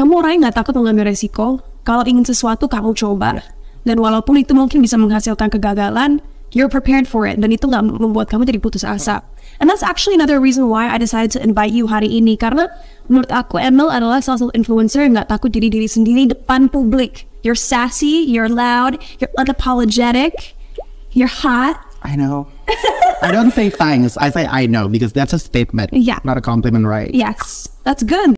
kamu orangnya nggak takut mengambil resiko. Kalau ingin sesuatu, kamu coba. Ya. Dan walaupun itu mungkin bisa menghasilkan kegagalan, you're prepared for it. Dan itu nggak membuat kamu jadi putus asa. And that's actually another reason why I decided to invite you hari ini. Karena menurut aku, Emil adalah salah satu influencer yang nggak takut jadi diri sendiri depan publik. You're sassy, you're loud, you're unapologetic, you're hot. I know. I don't say thanks. I say I know because that's a statement. Yeah. Not a compliment, right? Yes. That's good.